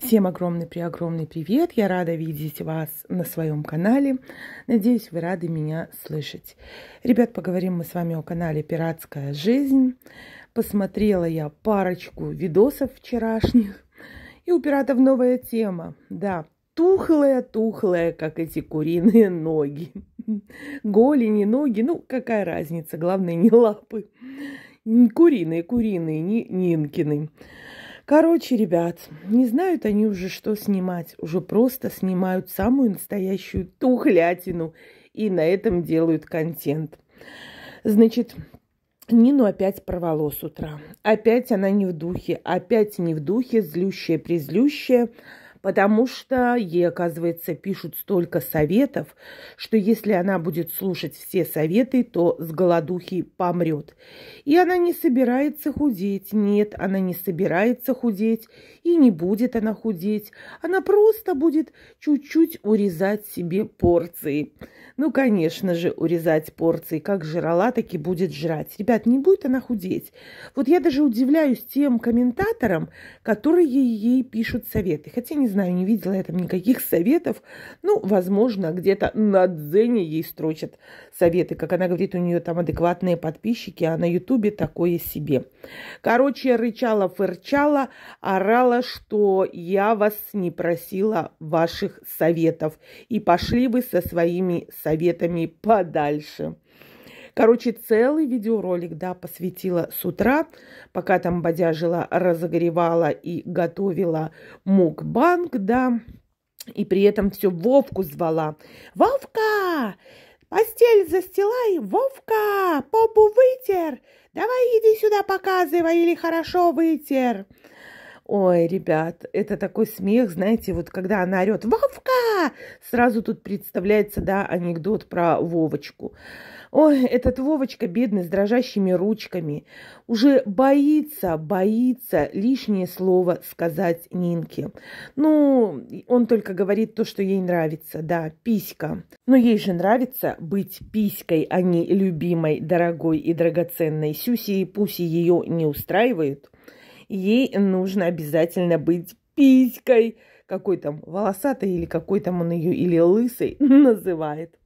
Всем огромный-преогромный привет! Я рада видеть вас на своем канале. Надеюсь, вы рады меня слышать. Ребят, поговорим мы с вами о канале «Пиратская жизнь». Посмотрела я парочку видосов вчерашних. И у пиратов новая тема. Да, тухлая-тухлая, как эти куриные ноги. Голени, ноги, ну какая разница, главное не лапы. Куриные, куриные, не нинкины. Короче, ребят, не знают они уже, что снимать. Уже просто снимают самую настоящую тухлятину и на этом делают контент. Значит, Нину опять порвало с утра. Опять она не в духе, опять не в духе, злющая-призлющая. злющая призлющая потому что ей, оказывается, пишут столько советов, что если она будет слушать все советы, то с голодухи помрет. И она не собирается худеть, нет, она не собирается худеть, и не будет она худеть, она просто будет чуть-чуть урезать себе порции. Ну, конечно же, урезать порции, как жрала, так и будет жрать. Ребят, не будет она худеть. Вот я даже удивляюсь тем комментаторам, которые ей пишут советы, хотя не знаю, не видела я там никаких советов. Ну, возможно, где-то на Дзене ей строчат советы. Как она говорит, у нее там адекватные подписчики, а на Ютубе такое себе. Короче, рычала, фырчала, орала, что я вас не просила ваших советов. И пошли вы со своими советами подальше. Короче, целый видеоролик, да, посвятила с утра, пока там Бодя разогревала и готовила мукбанк, да, и при этом все Вовку звала. «Вовка, постель застилай, Вовка, попу вытер, давай иди сюда показывай или хорошо вытер». Ой, ребят, это такой смех, знаете, вот когда она орет «Вовка!», сразу тут представляется, да, анекдот про Вовочку. Ой, этот Вовочка, бедный, с дрожащими ручками, уже боится, боится лишнее слово сказать Нинке. Ну, он только говорит то, что ей нравится, да, писька. Но ей же нравится быть писькой, а не любимой, дорогой и драгоценной. Сюси и Пуси ее не устраивают ей нужно обязательно быть писькой, какой там волосатой или какой там он ее или лысой называет.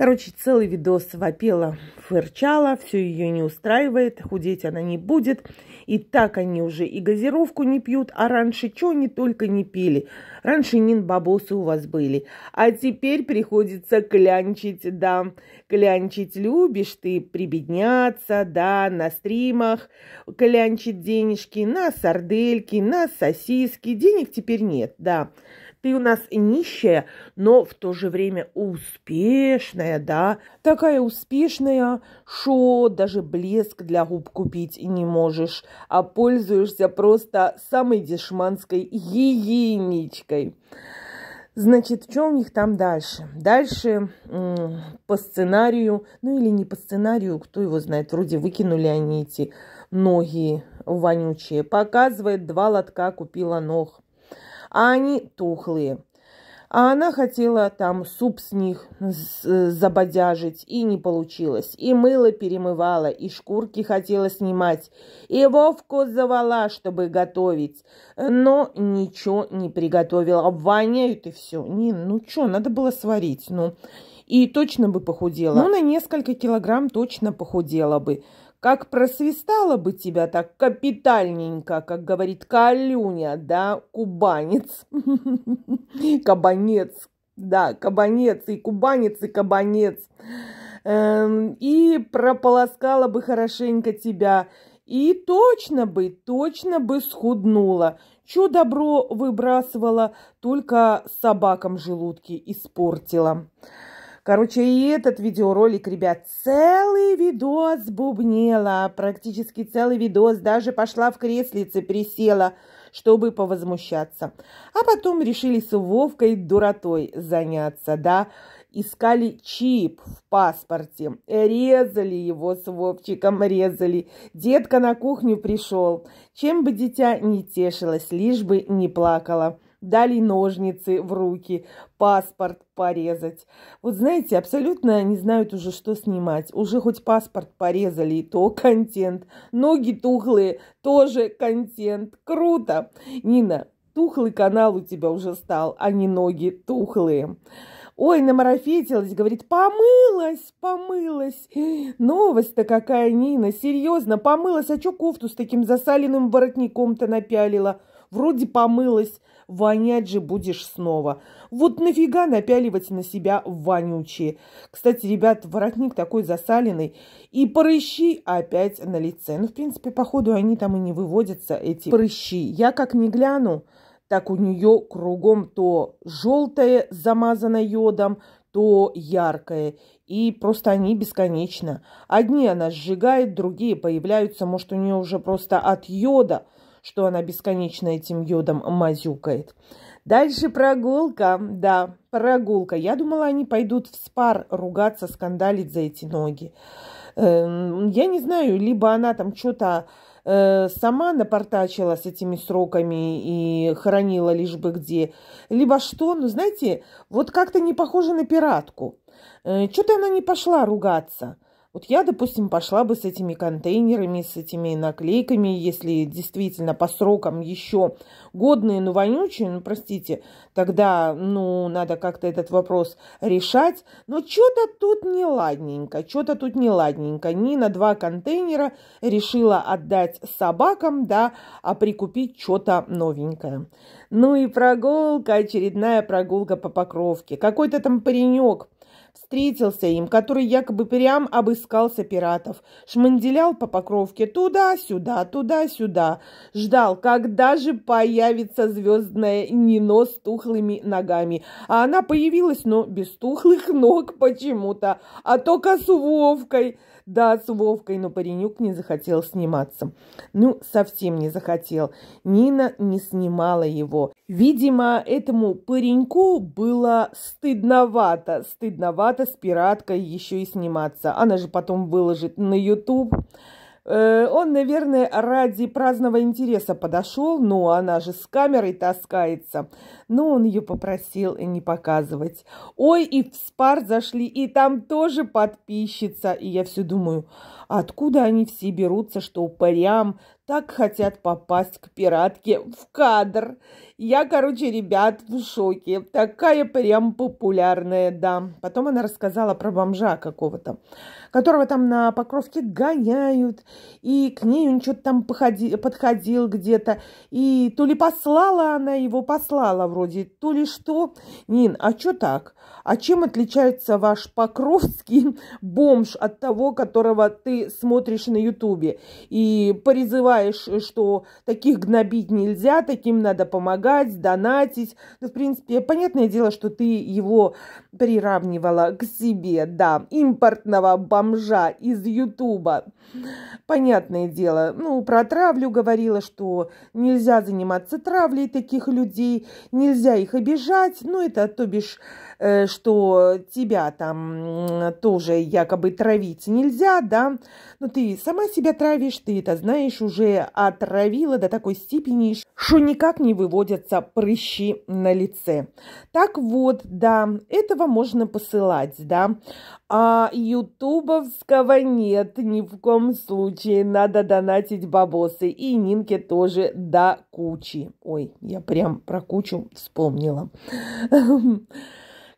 Короче, целый видос вопела, фырчала, все ее не устраивает, худеть она не будет. И так они уже и газировку не пьют, а раньше что они только не пили. Раньше нин-бабосы у вас были. А теперь приходится клянчить, да. Клянчить любишь ты, прибедняться, да, на стримах, клянчить денежки, на сардельки, на сосиски. Денег теперь нет, да. Ты у нас нищая, но в то же время успешная, да? Такая успешная, что даже блеск для губ купить не можешь, а пользуешься просто самой дешманской гигиеничкой. Значит, что у них там дальше? Дальше по сценарию, ну или не по сценарию, кто его знает, вроде выкинули они эти ноги вонючие. Показывает, два лотка купила ног а они тухлые. А она хотела там суп с них э, забодяжить, и не получилось. И мыло перемывала, и шкурки хотела снимать, и Вовку завала, чтобы готовить. Но ничего не приготовила. Воняют и все. Не, ну что, надо было сварить, ну. И точно бы похудела. Ну, на несколько килограмм точно похудела бы. Как просвистала бы тебя так капитальненько, как говорит Калюня, да, кубанец. Кабанец, да, кабанец и кубанец, и кабанец. Эм, и прополоскала бы хорошенько тебя, и точно бы, точно бы схуднула. Чё добро выбрасывала, только собакам желудки испортила. Короче, и этот видеоролик, ребят, целый видос бубнела, практически целый видос, даже пошла в креслице, присела, чтобы повозмущаться. А потом решили с Вовкой дуратой заняться, да, искали чип в паспорте, резали его с Вовчиком, резали. Детка на кухню пришел, чем бы дитя не тешилось, лишь бы не плакала дали ножницы в руки, паспорт порезать. Вот знаете, абсолютно не знают уже, что снимать. Уже хоть паспорт порезали, и то контент. Ноги тухлые, тоже контент. Круто! Нина, тухлый канал у тебя уже стал, а не ноги тухлые. Ой, намарафетилась, говорит, помылась, помылась. Новость-то какая, Нина, серьезно, помылась, а что кофту с таким засаленным воротником-то напялила? Вроде помылась, вонять же будешь снова. Вот нафига напяливать на себя вонючие? Кстати, ребят, воротник такой засаленный. И прыщи опять на лице. Ну, в принципе, походу, они там и не выводятся, эти прыщи. Я как не гляну, так у нее кругом то желтое замазано йодом, то яркое. И просто они бесконечно. Одни она сжигает, другие появляются. Может, у нее уже просто от йода что она бесконечно этим йодом мазюкает. Дальше прогулка, да, прогулка. Я думала, они пойдут в спар ругаться, скандалить за эти ноги. Эм, я не знаю, либо она там что-то э, сама напортачила с этими сроками и хранила лишь бы где, либо что, ну знаете, вот как-то не похоже на пиратку. Э, что-то она не пошла ругаться. Вот я, допустим, пошла бы с этими контейнерами, с этими наклейками, если действительно по срокам еще годные, но вонючие, ну, простите, тогда, ну, надо как-то этот вопрос решать. Но что-то тут не ладненько, что-то тут не ладненько. Нина два контейнера решила отдать собакам, да, а прикупить что-то новенькое. Ну и прогулка, очередная прогулка по Покровке. Какой-то там паренек встретился им, который якобы прям обыскался пиратов, шманделял по покровке туда-сюда, туда-сюда, ждал, когда же появится звездная Нино с тухлыми ногами. А она появилась, но без тухлых ног почему-то, а только с Вовкой – да, с Вовкой, но паренек не захотел сниматься. Ну, совсем не захотел. Нина не снимала его. Видимо, этому пареньку было стыдновато. Стыдновато с пираткой еще и сниматься. Она же потом выложит на YouTube. Э, он, наверное, ради праздного интереса подошел, но она же с камерой таскается. Но он ее попросил не показывать. Ой, и в спар зашли, и там тоже подписчица. И я все думаю, откуда они все берутся, что прям так хотят попасть к пиратке в кадр. Я, короче, ребят, в шоке. Такая прям популярная, да. Потом она рассказала про бомжа какого-то, которого там на Покровке гоняют, и к ней он что-то там походи, подходил где-то, и то ли послала она его, послала вроде, то ли что. Нин, а что так? А чем отличается ваш Покровский бомж от того, которого ты смотришь на Ютубе? И призываешь считаешь, э, что таких гнобить нельзя, таким надо помогать, донатить. Ну, в принципе, понятное дело, что ты его приравнивала к себе, да, импортного бомжа из Ютуба. Понятное дело, ну, про травлю говорила, что нельзя заниматься травлей таких людей, нельзя их обижать, ну, это, то бишь, Э, что тебя там тоже якобы травить нельзя, да, но ну, ты сама себя травишь, ты это знаешь уже, отравила до такой степени, что никак не выводятся прыщи на лице. Так вот, да, этого можно посылать, да, а ютубовского нет, ни в коем случае, надо донатить бабосы, и Нинке тоже до кучи. Ой, я прям про кучу вспомнила.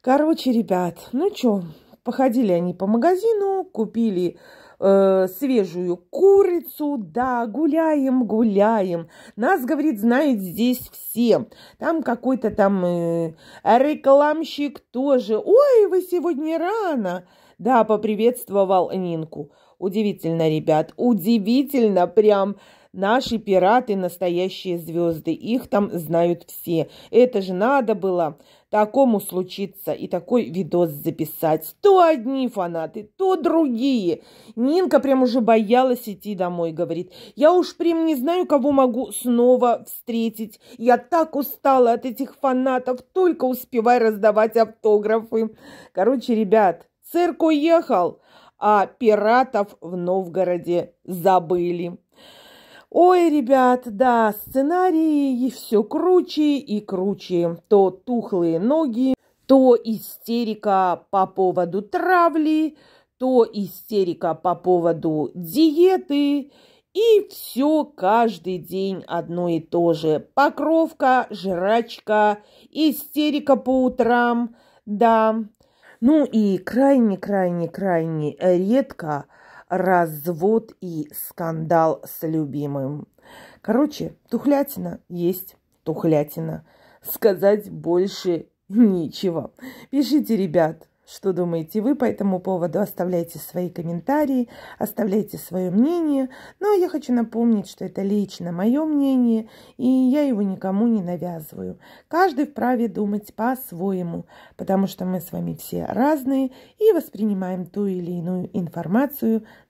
Короче, ребят, ну чё, походили они по магазину, купили э, свежую курицу, да, гуляем, гуляем. Нас, говорит, знают здесь все. Там какой-то там э, рекламщик тоже. Ой, вы сегодня рано. Да, поприветствовал Нинку. Удивительно, ребят, удивительно, прям наши пираты настоящие звезды. Их там знают все. Это же надо было. Такому случиться и такой видос записать. То одни фанаты, то другие. Нинка прям уже боялась идти домой, говорит. Я уж прям не знаю, кого могу снова встретить. Я так устала от этих фанатов, только успевай раздавать автографы. Короче, ребят, цирк уехал, а пиратов в Новгороде забыли. Ой, ребят, да, сценарии и все круче и круче. То тухлые ноги, то истерика по поводу травли, то истерика по поводу диеты. И все каждый день одно и то же. Покровка, жрачка, истерика по утрам, да. Ну и крайне-крайне-крайне редко – развод и скандал с любимым. Короче, тухлятина есть тухлятина. Сказать больше ничего. Пишите, ребят, что думаете вы по этому поводу. Оставляйте свои комментарии, оставляйте свое мнение. Но я хочу напомнить, что это лично мое мнение, и я его никому не навязываю. Каждый вправе думать по-своему, потому что мы с вами все разные и воспринимаем ту или иную информацию